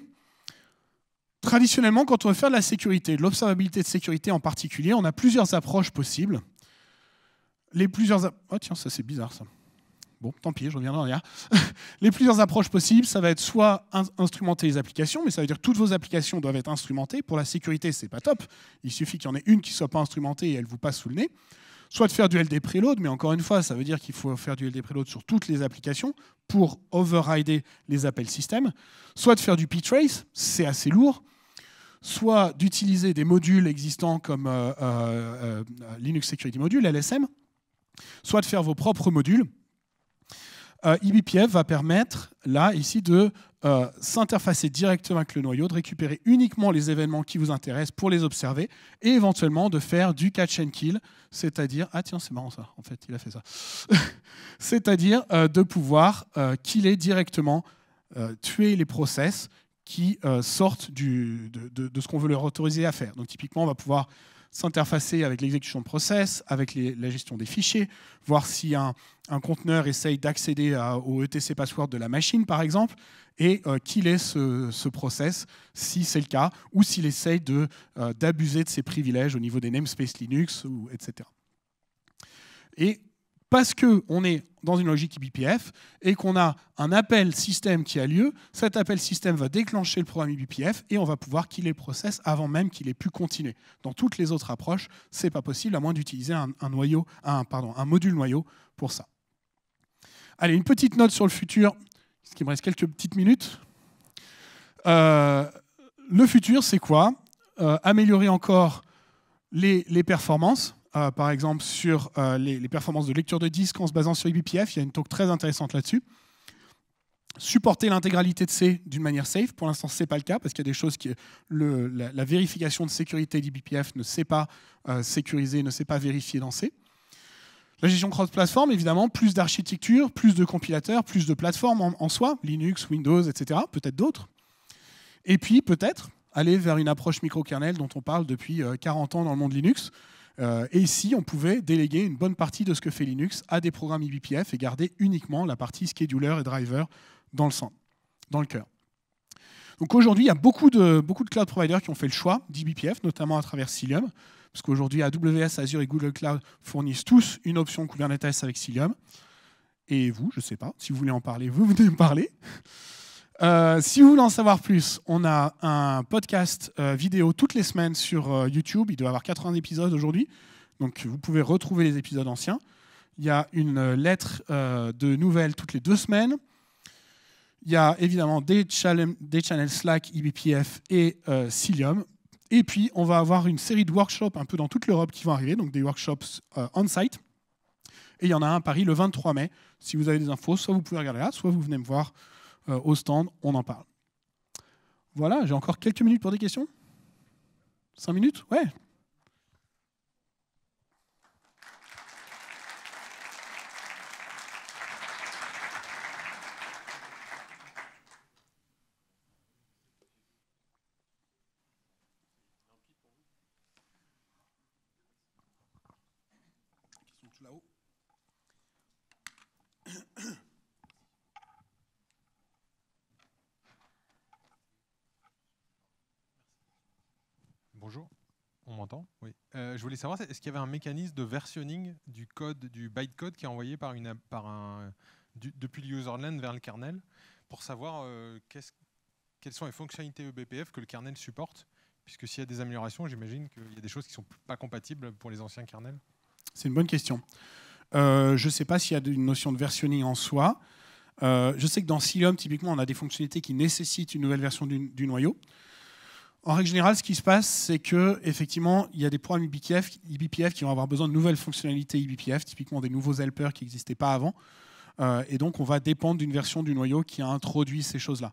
Traditionnellement, quand on veut faire de la sécurité, de l'observabilité de sécurité en particulier, on a plusieurs approches possibles. Les plusieurs... Oh tiens, ça c'est bizarre ça. Bon, tant pis, je reviendrai en arrière. les plusieurs approches possibles, ça va être soit instrumenter les applications, mais ça veut dire que toutes vos applications doivent être instrumentées. Pour la sécurité, c'est pas top. Il suffit qu'il y en ait une qui soit pas instrumentée et elle vous passe sous le nez. Soit de faire du LD preload, mais encore une fois, ça veut dire qu'il faut faire du LD preload sur toutes les applications pour overrider les appels système. Soit de faire du ptrace, c'est assez lourd soit d'utiliser des modules existants comme euh, euh, euh, Linux Security Module, LSM, soit de faire vos propres modules. Euh, IBPF va permettre, là, ici, de euh, s'interfacer directement avec le noyau, de récupérer uniquement les événements qui vous intéressent pour les observer, et éventuellement de faire du catch and kill, c'est-à-dire... Ah tiens, c'est marrant ça, en fait, il a fait ça. c'est-à-dire euh, de pouvoir killer directement, tuer les process qui sortent de, de, ce qu'on veut leur autoriser à faire. Donc typiquement, on va pouvoir s'interfacer avec l'exécution de process, avec la gestion des fichiers, voir si un, conteneur essaye d'accéder au ETC password de la machine, par exemple, et euh, qu'il est ce, process, si c'est le cas, ou s'il essaye euh, d'abuser de, de ses privilèges au niveau des namespaces Linux, ou, etc. Et parce qu'on est dans une logique eBPF et qu'on a un appel système qui a lieu. Cet appel système va déclencher le programme eBPF et on va pouvoir killer le process avant même qu'il ait pu continuer. Dans toutes les autres approches, ce n'est pas possible à moins d'utiliser un, module noyau pour ça. Allez, une petite note sur le futur, parce qu'il me reste quelques petites minutes. Euh, le futur, c'est quoi euh, Améliorer encore les performances euh, par exemple, sur euh, les, performances de lecture de disque en se basant sur eBPF. Il y a une talk très intéressante là-dessus. Supporter l'intégralité de C d'une manière safe. Pour l'instant, ce n'est pas le cas parce qu'il y a des choses que la, vérification de sécurité d'IBPF ne sait pas euh, sécuriser, ne sait pas vérifier dans C. La gestion cross-platform, évidemment, plus d'architecture, plus de compilateurs, plus de plateformes en, soi, Linux, Windows, etc., peut-être d'autres. Et puis, peut-être, aller vers une approche microkernel dont on parle depuis 40 ans dans le monde Linux, euh, et ici, on pouvait déléguer une bonne partie de ce que fait Linux à des programmes eBPF et garder uniquement la partie scheduler et driver dans le centre, dans le cœur. Donc aujourd'hui, il y a beaucoup de, beaucoup de cloud providers qui ont fait le choix d'eBPF, notamment à travers Cilium, parce qu'aujourd'hui, AWS, Azure et Google Cloud fournissent tous une option Kubernetes avec Cilium. Et vous, je ne sais pas, si vous voulez en parler, vous venez me parler. Euh, si vous voulez en savoir plus, on a un podcast euh, vidéo toutes les semaines sur euh, YouTube. Il doit y avoir 80 épisodes aujourd'hui. Donc vous pouvez retrouver les épisodes anciens. Il y a une lettre de nouvelles toutes les deux semaines. Il y a évidemment des, channels, des channels Slack, IBPF et Cilium. Et puis on va avoir une série de workshops un peu dans toute l'Europe qui vont arriver, donc des workshops on-site. Et il y en a un à Paris le 23 mai. Si vous avez des infos, soit vous pouvez regarder là, soit vous venez me voir euh, au stand, on en parle. Voilà, j'ai encore quelques minutes pour des questions. Cinq minutes Ouais, Bonjour. On m'entend Oui. Euh, je voulais savoir, est-ce qu'il y avait un mécanisme de versionning du code, du bytecode qui est envoyé par une, par depuis le userland vers le kernel pour savoir euh, quelles sont les fonctionnalités eBPF que le kernel supporte Puisque s'il y a des améliorations, j'imagine qu'il y a des choses qui ne sont pas compatibles pour les anciens kernels. C'est une bonne question. Euh, je ne sais pas s'il y a une notion de versionning en soi. je sais que dans Cilium, typiquement, on a des fonctionnalités qui nécessitent une nouvelle version du, du noyau. En règle générale, ce qui se passe, c'est que effectivement, il y a des programmes IBPF, IBPF, qui vont avoir besoin de nouvelles fonctionnalités IBPF, typiquement des nouveaux helpers qui n'existaient pas avant. Euh, et donc, on va dépendre d'une version du noyau qui a introduit ces choses-là.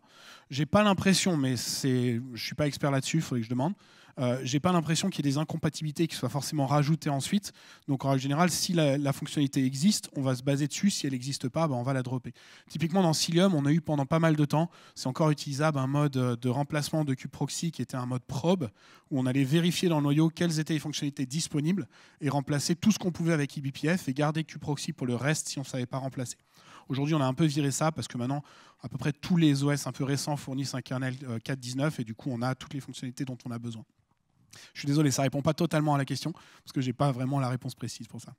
n'ai pas l'impression, mais je suis pas expert là-dessus, il faudrait que je demande je euh, j'ai pas l'impression qu'il y ait des incompatibilités qui soient forcément rajoutées ensuite. Donc en règle générale, si la, fonctionnalité existe, on va se baser dessus. Si elle n'existe pas, bah, on va la dropper. Typiquement dans Cilium, on a eu pendant pas mal de temps, c'est encore utilisable, un mode euh, de remplacement de QProxy qui était un mode probe, où on allait vérifier dans le noyau quelles étaient les fonctionnalités disponibles et remplacer tout ce qu'on pouvait avec IBPF et garder QProxy pour le reste si on ne savait pas remplacer. Aujourd'hui, on a un peu viré ça parce que maintenant, à peu près tous les OS un peu récents fournissent un kernel 4.19 euh, et du coup, on a toutes les fonctionnalités dont on a besoin. Je suis désolé, ça répond pas totalement à la question, parce que je n'ai pas vraiment la réponse précise pour ça.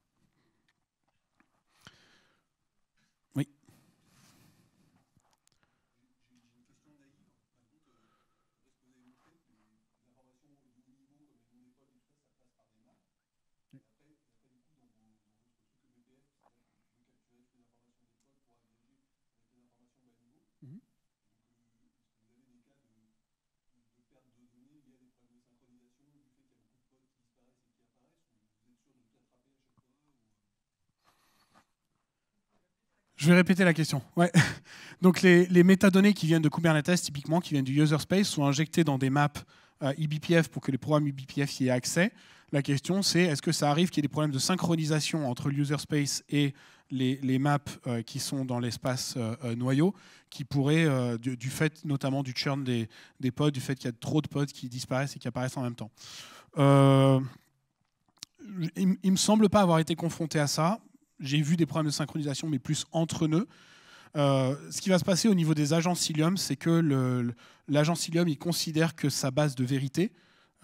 Je vais répéter la question. Ouais. Donc les, métadonnées qui viennent de Kubernetes, typiquement, qui viennent du user space, sont injectées dans des maps eBPF euh, pour que les programmes eBPF y aient accès. La question, c'est est-ce que ça arrive qu'il y ait des problèmes de synchronisation entre user space et les, maps euh, qui sont dans l'espace euh, noyau, qui pourraient, du, fait notamment du churn des, des pods, du fait qu'il y a trop de pods qui disparaissent et qui apparaissent en même temps il, ne me semble pas avoir été confronté à ça j'ai vu des problèmes de synchronisation, mais plus entre nœuds. Euh, ce qui va se passer au niveau des agents Cilium, c'est que l'agent Cilium, il considère que sa base de vérité,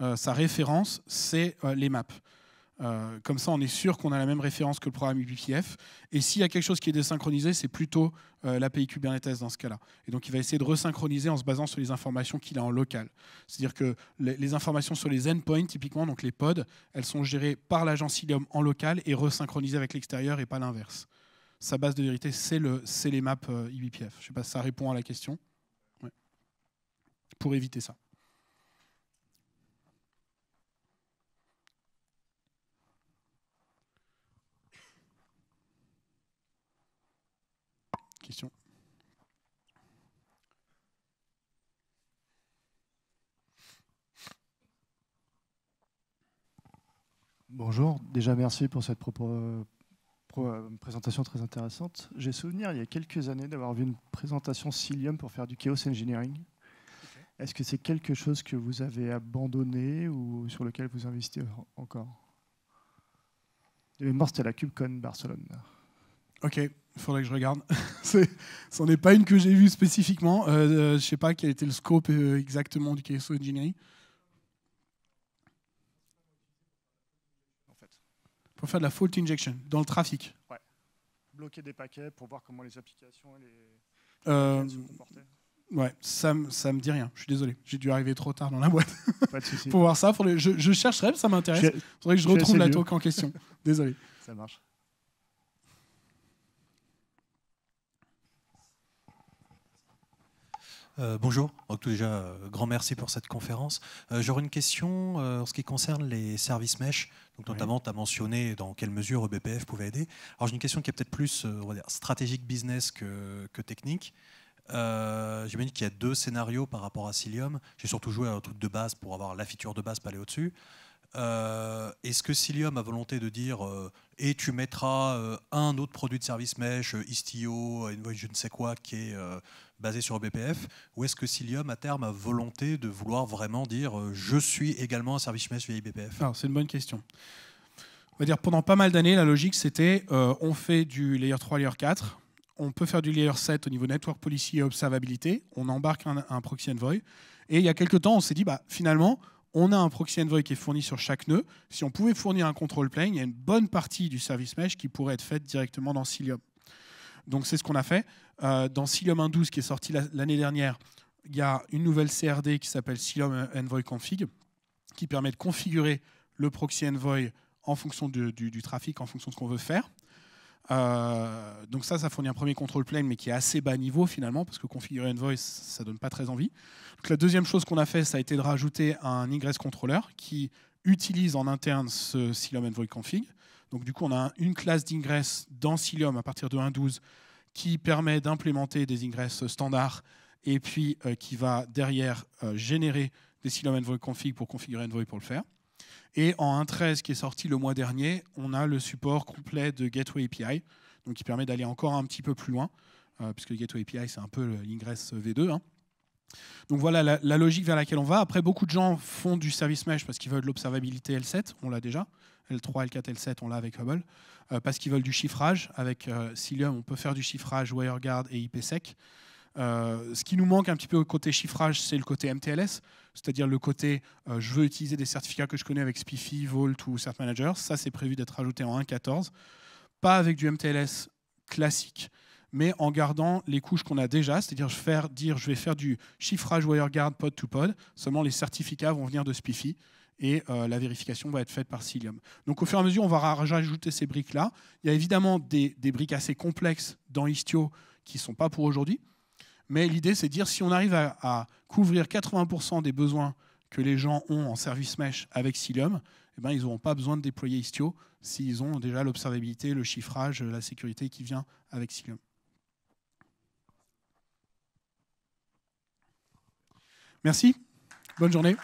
euh, sa référence, c'est euh, les maps. Euh, comme ça, on est sûr qu'on a la même référence que le programme IBPF. Et s'il y a quelque chose qui est désynchronisé, c'est plutôt euh, l'API Kubernetes dans ce cas-là. Et donc, il va essayer de resynchroniser en se basant sur les informations qu'il a en local. C'est-à-dire que les, informations sur les endpoints, typiquement, donc les pods, elles sont gérées par l'agence Cilium en local et resynchronisées avec l'extérieur et pas l'inverse. Sa base de vérité, c'est le, les maps eBPF, euh, Je ne sais pas si ça répond à la question. Pour éviter ça. Bonjour, déjà merci pour cette présentation très intéressante. J'ai souvenir il y a quelques années d'avoir vu une présentation Cilium pour faire du chaos engineering. Est-ce que c'est quelque chose que vous avez abandonné ou sur lequel vous investissez encore De mémoire, c'était la CubeCon Barcelone. Ok, il faudrait que je regarde. ce est, pas une que j'ai vue spécifiquement. Euh, euh je sais pas quel était le scope euh, exactement du KSO Engineering. En fait. Pour faire de la fault injection dans le trafic. Ouais. Bloquer des paquets pour voir comment les applications et les, euh, Ouais, ça, ça me dit rien. Je suis désolé. J'ai dû arriver trop tard dans la boîte Pas de pour voir ça. Pour je, je chercherai, ça m'intéresse. Il faudrait que je retrouve la toque en question. Désolé. Ça marche. Euh, bonjour. Tout déjà, euh, grand merci pour cette conférence. Euh, J'aurais une question euh, en ce qui concerne les services mesh. Donc, notamment, tu as mentionné dans quelle mesure EBPF pouvait aider. Alors, j'ai une question qui est peut-être plus stratégique business que, que technique. J'imagine qu'il y a deux scénarios par rapport à Cilium. J'ai surtout joué à un truc de base pour avoir la feature de base, pas aller au-dessus. Est-ce que Cilium a volonté de dire et tu mettras un autre produit de service mesh, Istio, je ne sais quoi, qui est basé sur e BPF Ou est-ce que Cilium, à terme, a volonté de vouloir vraiment dire euh, je suis également un service mesh via e BPF c'est une bonne question. On va dire pendant pas mal d'années, la logique c'était euh, on fait du layer 3, layer 4, on peut faire du layer 7 au niveau network policy et observabilité, on embarque un, proxy envoy. Et il y a quelques temps, on s'est dit bah, finalement, on a un proxy envoy qui est fourni sur chaque nœud. Si on pouvait fournir un control plane, il y a une bonne partie du service mesh qui pourrait être faite directement dans Cilium. Donc c'est ce qu'on a fait. Euh, dans Silom 1.12 qui est sorti l'année dernière, il y a une nouvelle CRD qui s'appelle Silom Envoy Config, qui permet de configurer le proxy Envoy en fonction du, trafic, en fonction de ce qu'on veut faire. Euh, donc ça, ça fournit un premier control plane, mais qui est assez bas niveau finalement, parce que configurer Envoy, ça donne pas très envie. la deuxième chose qu'on a fait, ça a été de rajouter un ingress controller qui utilise en interne ce Silom Envoy Config, donc du coup, on a une classe d'ingress dans Cilium à partir de 1.12 qui permet d'implémenter des ingresses standards et puis euh, qui va derrière euh, générer des Cilium Envoy config pour configurer Envoy pour le faire. Et en 1.13 qui est sorti le mois dernier, on a le support complet de Gateway API, donc qui permet d'aller encore un petit peu plus loin, euh, puisque Gateway API c'est un peu l'ingress V2. Hein. Donc voilà la, logique vers laquelle on va. Après, beaucoup de gens font du service mesh parce qu'ils veulent de l'observabilité L7, on l'a déjà. L3, L4, L7, on l'a avec Hubble, euh, parce qu'ils veulent du chiffrage. Avec euh, Cilium, on peut faire du chiffrage WireGuard et IPsec. Euh, ce qui nous manque un petit peu au côté chiffrage, c'est le côté MTLS, c'est-à-dire le côté je veux utiliser des certificats que je connais avec Spiffy, Vault ou Cert Manager. Ça, c'est prévu d'être ajouté en 1.14. Pas avec du MTLS classique, mais en gardant les couches qu'on a déjà, c'est-à-dire faire, dire je vais faire du chiffrage WireGuard pod to pod, seulement les certificats vont venir de Spiffy et euh, la vérification va être faite par Cilium. Donc au fur et à mesure, on va rajouter ces briques-là. Il y a évidemment des, briques assez complexes dans Istio qui ne sont pas pour aujourd'hui, mais l'idée c'est de dire si on arrive à, couvrir 80% des besoins que les gens ont en service mesh avec Cilium, eh ben, ils n'auront pas besoin de déployer Istio s'ils ont déjà l'observabilité, le chiffrage, la sécurité qui vient avec Cilium. Merci, bonne journée.